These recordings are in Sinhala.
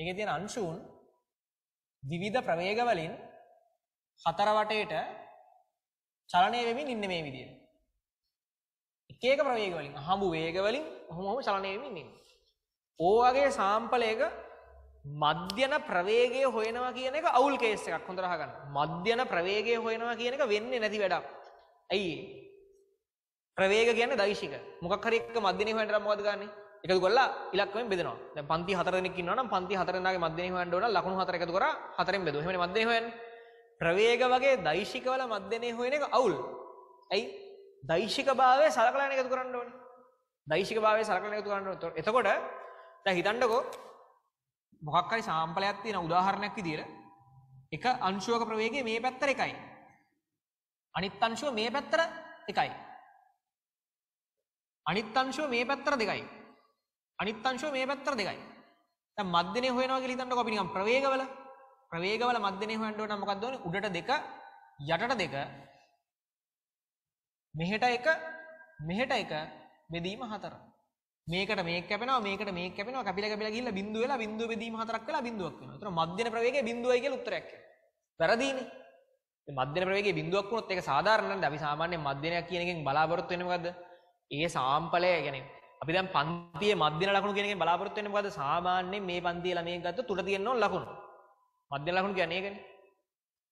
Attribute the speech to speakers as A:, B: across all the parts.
A: ඒකේ තියෙන අංශුන් විවිධ ප්‍රවේග වලින් හතර වටේට චලනය වෙමින් ඉන්නේ මේ විදියට. එක එක ප්‍රවේග වලින් හඹු වේග වලින් ඔහොමම චලනය වෙමින් ඉන්නේ. ඕවගේ සාම්පලයක මධ්‍යන ප්‍රවේගය හොයනවා කියන එක අවුල් කේස් එකක් හොඳට අහගන්න. මධ්‍යන ප්‍රවේගය හොයනවා කියන එක වෙන්නේ නැති වැඩක්. ඇයි? ප්‍රවේග කියන්නේ දෛශික. මොකක් හරි එක මධ්‍යනේ හොයන්න නම් මොකද ගන්නේ? එකතු කරලා ඉලක්කයෙන් බෙදෙනවා. දැන් පන්ති හතර දෙනෙක් ඉන්නවා නම් පන්ති හතර දෙනාගේ මධ්‍යම හොයන්න ඕන ලකුණු හතර එකතු කරා හතරෙන් බෙදුවා. එහෙමනේ මධ්‍යම හොයන්නේ. ප්‍රවේග වගේ දෛශික වල මධ්‍යනේ හොයන එක අවුල්. ඇයි? දෛශිකභාවය සලකලා එකතු කරන්න ඕනේ. දෛශිකභාවය සලකලා එකතු කරන්න ඕනේ. එතකොට දැන් හිතන්නකෝ මොකක් හරි සාම්පලයක් තියෙන උදාහරණයක් විදියට එක අංශුවක ප්‍රවේගය මේ පැත්තට එකයි. අනිත් අංශුව මේ පැත්තට එකයි. අනිත් අංශුව මේ පැත්තට දෙකයි. අනිත් අංශෝ මේ පැත්තට දෙකයි. දැන් මධ්‍යනේ හොයනවා කියලා හිතන්නකො අපි නිකන් ප්‍රවේගවල ප්‍රවේගවල මධ්‍යනේ හොයන්න ඕන නම් මොකක්ද ඕනේ? උඩට දෙක, යටට දෙක. මෙහෙට එක, මෙහෙට එක බෙදීම හතර. මේකට මේක කැපෙනවා මේකට මේක කැපෙනවා කැපිලා කැපිලා ගිහිල්ලා බිඳුව වෙලා බිඳුව බෙදීම හතරක් වෙලා බිඳුවක් වෙනවා. ඒතර මධ්‍යන ප්‍රවේගය බිඳුවයි කියලා උත්තරයක් එනවා. වැරදීනේ. මධ්‍යන ප්‍රවේගයේ බිඳුවක් වුණොත් ඒක සාධාරණ නැන්ද අපි සාමාන්‍යයෙන් මධ්‍යනයක් කියන එකෙන් බලාපොරොත්තු වෙන්නේ මොකද්ද? ඒ සාම්පලය يعني අපි දැන් පන්තියේ මධ්‍යන ලකුණු කියන එකෙන් බලාපොරොත්තු වෙන්නේ මොකද්ද? සාමාන්‍යයෙන් මේ පන්තියේ ළමයෙක් ගත්තොත් තුඩ තියෙන්න ඕන ලකුණු. මධ්‍යන ලකුණු කියන්නේ ඒකනේ.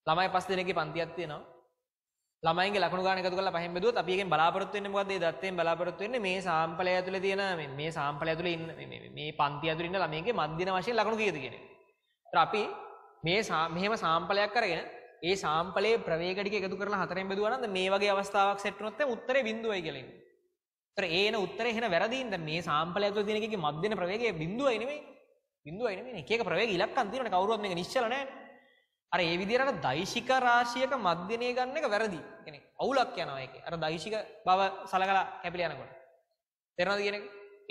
A: ළමයි පස් දෙනෙක්ගේ පන්තියක් තියෙනවා. ළමයින්ගේ ලකුණු ගාන එකතු කරලා පහෙන් බෙදුවොත් අපි එකෙන් බලාපොරොත්තු වෙන්නේ මොකද්ද? ඒ දත්තයෙන් බලාපොරොත්තු වෙන්නේ මේ සාම්පලය ඇතුලේ තියෙන මේ මේ සාම්පලය ඇතුලේ ඉන්න මේ මේ පන්තිය ඇතුලේ ඉන්න ළමයින්ගේ මධ්‍යන වශයෙන් ලකුණු කීයද කියන එක. ඒතර අපි මේ මෙහෙම සාම්පලයක් අරගෙන ඒ සාම්පලයේ ප්‍රවේග ටික එකතු කරලා හතරෙන් බෙදුවා නම් මේ වගේ අවස්ථාවක් සෙට් වුණොත් උත්තරේ බිඳුවයි කියලා ඉන්නේ. ඒන උත්තර හෙන වැරදිීන්ද මේ සාම්පල ඇතු තිනක මධ්‍යන ප්‍රවේගේ බිඳුව එනමේ බිඳුව එනම එකක ප්‍රවේ ඉලක් අන්තිරට කවරුව මේ නිශ්ලන අර ඒ විදිරට දයිශික රාශියක මධ්‍යනය ගන්න එක වැරදි කෙනෙ අවුලක් යනවායක අර දයිශික බව සලකලා කැපිල යනකොට තෙරනද කියෙන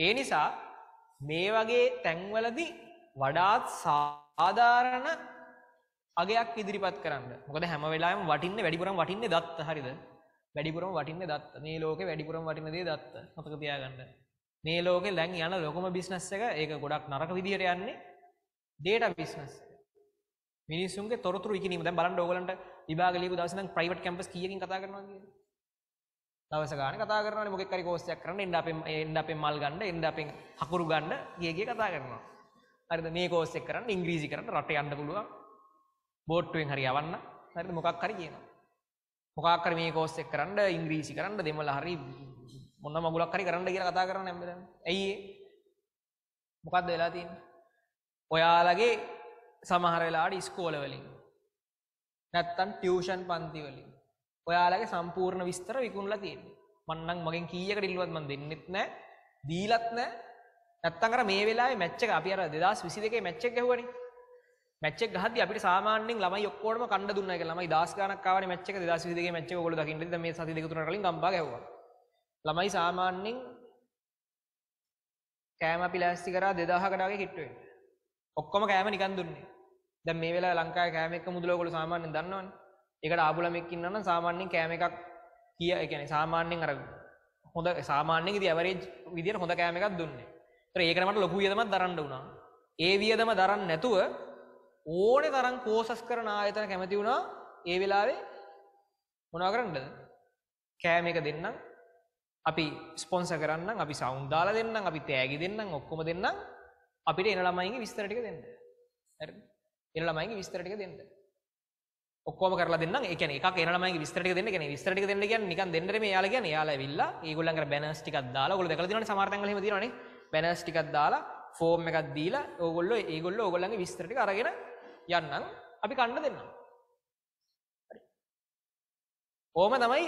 A: ඒ නිසා මේ වගේ තැන්වලදි වඩාත් සාධාරණ අගයක් ඉදිරිපත් කරන්න මොකද හැම වෙලාම වටින්න වැඩිපුරම් වටින්නේ දත් හරිද වැඩිපුරම වටින්න දත් මේ ලෝක වැඩිපුරම් වටින දේ දත්ත මතක තියාගන්න මේ ලෝකෙ දැන් යන ලොකම බිස්නස් එක ඒක ගොඩක් නරක විදිහට යන්නේ ඩේටා බිස්නස් මිනිස්සුන්ගේ තොරතුරු ඉගෙනීම දැන් බලන්න ඕගලන්ට විභාග ලියපු දවස් ඉඳන් ප්‍රයිවට් කැම්පස් කීයකින් කතා කරනවා කියන්නේ දවස ගාන කතා කරනවානේ මොකෙක් හරි කෝස් එකක් කරන්න එන්න අපෙන් එන්න අපෙන් මල් ගන්න එන්න අපෙන් හකුරු ගන්න ගිය ගිය කතා කරනවා හරිද මේ කෝස් එක කරන්න ඉංග්‍රීසි කරන්න රට යන්න පුළුවන් බෝට්ටුවෙන් හරි යවන්න හරිද මොකක් හරි කියනවා මොකාකර මේ කෝස් එක කරන්න ඉංග්‍රීසි කරන්න දෙමළ හරි මොන මගුලක් හරි කරන්න කියලා කතා කරන්න හැම වෙලාවෙම. ඇයි ඒ? මොකද්ද වෙලා තියෙන්නේ? ඔයාලගේ සමහර වෙලාවට ඉස්කෝල වලින් නැත්තම් ටියුෂන් පන්ති වලින් ඔයාලගේ සම්පූර්ණ විස්තර විකුණලා තියෙන්නේ. මං නම් මගෙන් කීයකට ඉල්ලුවත් මං දෙන්නෙත් නැහැ. දීලත් නැහැ. නැත්තම් අර මේ වෙලාවේ මැච් එක අපි අර 2022 මැච් එක ගැහුවනේ. මැච් එක ගහද්දි අපිට සාමාන්‍යයෙන් ළමයි ඔක්කොටම කණ්ඩ දුන්නා කියලා ළමයි 1000 ගණක් ආවනේ මැච් එක 2022 ගේ මැච් එක ඔයගොල්ලෝ දකින්න ඉතින් මේ සති දෙක තුනකට කලින් ගම්බා ගැහුවා. ළමයි සාමාන්‍යයෙන් කෑම අපි ලෑස්ති කරා 2000කට වගේ කිට්ටු වෙන්න. ඔක්කොම කෑම නිකන් දුන්නේ. දැන් මේ වෙලාවේ ලංකාවේ කෑම එක මුදල ඔයගොල්ලෝ සාමාන්‍යයෙන් දන්නවනේ. ඒකට ආපු ළමෙක් ඉන්නවා නම් සාමාන්‍යයෙන් කෑම එකක් කිය ඒ කියන්නේ සාමාන්‍යයෙන් අර හොඳ සාමාන්‍යයෙන් ඉතින් ඇවරේජ් විදියට හොඳ කෑම එකක් දුන්නේ. ඒතර ඒකට මට ලොකු වියදමක් දරන්න වුණා. ඒ වියදම දරන්න නැතුව ඕනේ තරම් කෝසස් කරන ආයතන කැමති වුණා ඒ වෙලාවේ මොනවා කරන්නද? කෑම එක දෙන්නම් අපි ස්පොන්සර් කරන්නම් අපි සවුන්ඩ් දාලා දෙන්නම් අපි තෑගි දෙන්නම් ඔක්කොම දෙන්නම් අපිට එන ළමයින්ගේ විස්තර ටික දෙන්න. හරිද? එන ළමයින්ගේ විස්තර ටික දෙන්න. ඔක්කොම කරලා දෙන්න ඒ කියන්නේ එකක් එන ළමයින්ගේ විස්තර ටික දෙන්න කියන්නේ විස්තර ටික දෙන්න කියන්නේ නිකන් දෙන්න මේ යාලා කියන්නේ යාලා ඇවිල්ලා ඒගොල්ලන් කර බැනර්ස් ටිකක් දාලා ඔයගොල්ලෝ දැකලා තියෙනවනේ සමහර තැන්වල එහෙම තියෙනවනේ බැනර්ස් ටිකක් දාලා ෆෝම් එකක් දීලා ඕගොල්ලෝ ඒගොල්ලෝ ඕගොල්ලන්ගේ විස්තර ටික අරගෙන යන්නම් අපි කන්න දෙන්නම්. හරි. ඕම තමයි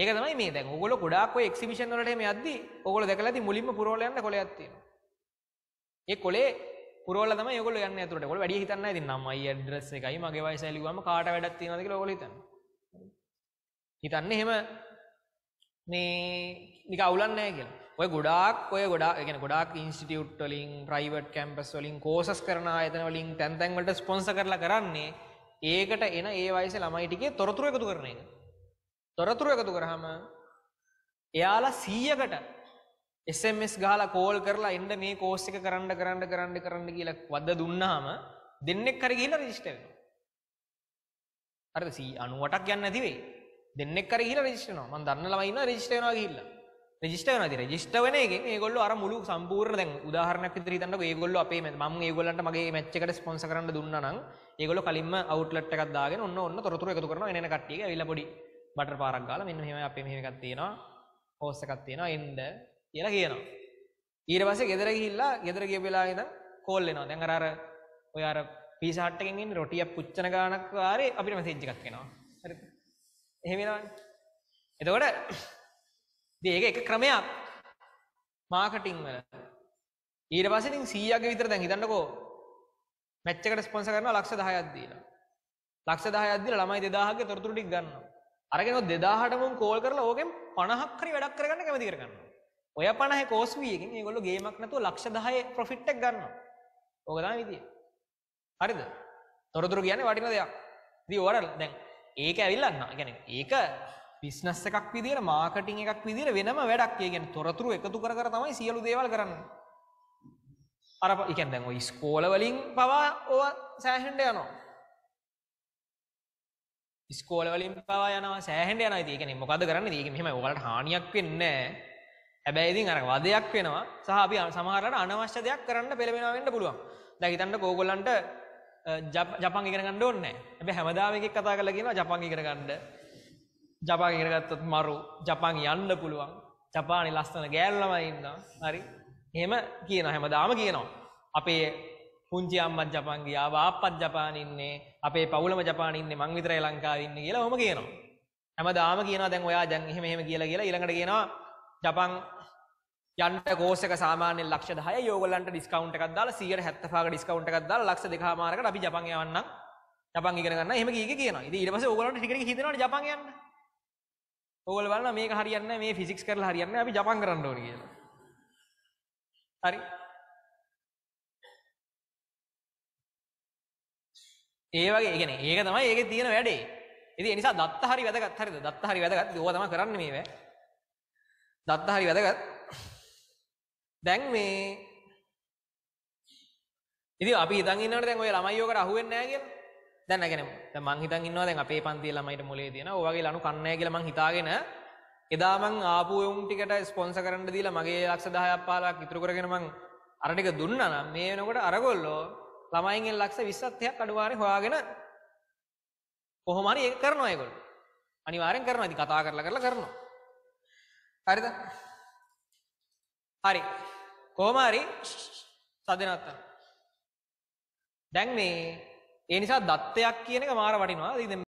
A: ඒක තමයි මේ දැන් ඕගොල්ලෝ ගොඩාක් ඔය එක්සිබිෂන් වලට එහෙම යද්දි ඕගොල්ලෝ දැකලා ඇති මුලින්ම පුරවලා යන්න කොලයක් තියෙනවා. ඒ කොලේ පුරවලා තමයි ඕගොල්ලෝ යන්නේ අතුරට. ඕගොල්ලෝ වැඩි හිතන්නේ නැහැ ඉතින් නම් අයිය ඇඩ්‍රස් එකයි මගේ වයසයි ලිව්වම කාට වැඩක් තියෙනවද කියලා ඕගොල්ලෝ හිතන්නේ. හිතන්නේ එහෙම මේ නික අවුලක් නැහැ කියලා. ඔය ගොඩාක් ඔය ගොඩා එකන ගොඩක් ඉන්ස්ටියුට් වලින් ප්‍රයිවට් කැම්පස් වලින් කෝසස් කරන අයතන වලින් තැන්තැන්වලට ස්පොන්ස කරලා කරන්නේ ඒකට එන ඒ වයිස ළමයිටිකේ තොරතුර එකතු කරන එක. තොරතුර එකතු කරහම එයාලා සීයකට SMS ගහලා කෝල් කරලා එන්න මේ කෝස් එක කරන්න කරන්න කරන්න කරන්න කියලා වද දුන්නාම දෙන්නෙක් කර ගිහිල්ලා රෙජිස්ටර් වෙනවා. හරිද 98ක් යන්නේ නැති වෙයි. දෙන්නෙක් කර ගිහිල්ලා රෙජිස්ටර් වෙනවා. මම දන්න ළමයි ඉන්නවා රෙජිස්ටර් වෙනවා ගිහිල්ලා. රජිස්ට නති රජිස්ට වන එක ගොල්ල අර මුළු සම්පූර්ණ දැන් උදාහරණයක් විදිහට හිතන්නකෝ ඒගොල්ලෝ අපේ මම ඒගොල්ලන්ට මගේ මැච් එකට ස්පොන්සර් කරන්න දුන්නා නම් ඒගොල්ලෝ කලින්ම අවුට්ලට් එකක් දාගෙන ඔන්න ඔන්න තොරතුරු එකතු කරනවා එන එන කට්ටිය ඇවිල්ලා පොඩි බටර් පාරක් ගාලා මෙන්න මෙහෙම අපේ මෙහෙම එකක් තියෙනවා හෝස් එකක් තියෙනවා එන්න කියලා කියනවා ඊට පස්සේ ගෙදර ගිහිල්ලා ගෙදර ගිය වෙලාවේ ඉඳන් කෝල් එනවා දැන් අර අර ඔය අර පීසා හට් එකෙන් එන්නේ රොටියක් පුච්චන ගානක් වාරේ අපිට මැසේජ් එකක් එනවා හරිද එහෙම එනවනේ එතකොට ඉතින් ඒක එක ක්‍රමයක් මාකටිං වල. ඊට පස්සේ ඉතින් 100ක විතර දැන් හිතන්නකෝ මැච් එකට ස්පොන්සර් කරනවා ලක්ෂ 10ක් දීලා. ලක්ෂ 10ක් දීලා ළමයි 2000ක තොරතුරු ටික ගන්නවා. අරගෙන 2000ටම කෝල් කරලා ඕකෙන් 50ක් හරි වැඩක් කරගන්න කැමති කරගන්නවා. ඔය 50 කෝස් වීකින් මේගොල්ලෝ ගේමක් නැතුව ලක්ෂ 10 ප්‍රොෆිට් එකක් ගන්නවා. ඕක තමයි විදිය. හරිද? තොරතුරු කියන්නේ වටින දෙයක්. ඉතින් ඔයාලා දැන් ඒක ඇවිල්ලා නැහැ. ඒ කියන්නේ ඒක බිස්නස් එකක් විදියට මාකටිං එකක් විදියට වෙනම වැඩක්. ඒ කියන්නේ තොරතුරු එකතු කර කර තමයි සියලු දේවල් කරන්නේ. අර ඒ කියන්නේ දැන් ওই ස්කෝල වලින් පවා ඕවා සෑහෙන්න යනවා. ස්කෝල වලින් පවා යනවා සෑහෙන්න යනවා. ඉතින් ඒ කියන්නේ මොකද්ද කරන්නේ? ඒක මෙහෙම ඔයාලට හානියක් වෙන්නේ නැහැ. හැබැයි ඉතින් අර වදයක් වෙනවා. සහ අපි සමහරවිට අනවශ්‍ය දෙයක් කරන්න පෙළඹෙනවා වෙන්න පුළුවන්. දැන් හිතන්නකෝ ඕගොල්ලන්ට ජපන් ඉගෙන ගන්න ඕනේ නැහැ. හැබැයි හැමදාම එකෙක් කතා කරලා කියනවා ජපන් ඉගෙන ගන්න. ජපාන් ඉගෙනගත්තත් මරු ජපාන් යන්න පුළුවන් ජපානි ලස්සන ගෑල්ලමයි ඉන්නවා හරි එහෙම කියන හැමදාම කියනවා අපේ පුංචි අම්මත් ජපාන් ගියා බාප්පත් ජපාන ඉන්නේ අපේ පවුලම ජපාන ඉන්නේ මං විතරයි ලංකාවේ ඉන්නේ කියලා ඔහොම කියනවා හැමදාම කියනවා දැන් ඔයා දැන් එහෙම එහෙම කියලා කියලා ඊළඟට කියනවා ජපාන් යන්ට කෝසක සාමාන්‍ය ලක්ෂ දහය යෝගලන්ට ඩිස්කවුන්ට එකක් දාලා 175ක ඩිස්කවුන්ට එකක් දාලා ලක්ෂ දෙකමාරකට අපි ජපන් යවන්නම් ජපන් ඉගෙන ගන්න එහෙම කීක කියනවා. ඉතින් ඊට පස්සේ ඕගලන්ට ටිකට් එක හිතෙනවානේ ජපන් යන්න. ඔගොල්ලෝ බලනවා මේක හරියන්නේ නැහැ මේ ෆිසික්ස් කරලා හරියන්නේ නැහැ අපි ජපන් කරන්න ඕනේ කියලා. හරි. ඒ වගේ ඒ කියන්නේ ඒක තමයි ඒකේ තියෙන වැඩේ. ඉතින් ඒ නිසා දත්ත හරි වැදගත් හරිද? දත්ත හරි වැදගත්. ඉතින් ඕවා තමයි කරන්නේ මේවා. දත්ත හරි වැදගත්. දැන් මේ ඉතින් අපි ඉඳන් ඉන්නවනේ දැන් ඔය ළමයි යෝකට අහුවෙන්නේ නැහැ කියලා. දැන් නැගෙන මං හිතන් ඉන්නවා දැන් අපේ පන්තියේ ළමයිට මොලේ තියෙන ඔයගේ ලනු කන්නේ නැහැ කියලා මං හිතාගෙන එදා මං ආපු උන් ටිකට ස්පොන්සර් කරන්න දීලා මගේ ලක්ෂ 10ක් 15ක් ඉතුරු කරගෙන මං අර ටික දුන්නා නම් මේ වෙනකොට අරගොල්ලෝ ළමයින්ගෙන් ලක්ෂ 20ක් 30ක් අඩුවාරේ හොයාගෙන කොහොම හරි ඒක කරනවා ඒගොල්ලෝ අනිවාර්යෙන් කරනවා ඉතින් කතා කරලා කරලා කරනවා හරිද හරි කොහොම හරි සදෙනත්තා දැන් මේ ඒ නිසා දත්තයක් කියන එක මාර වටිනවා. ඉතින්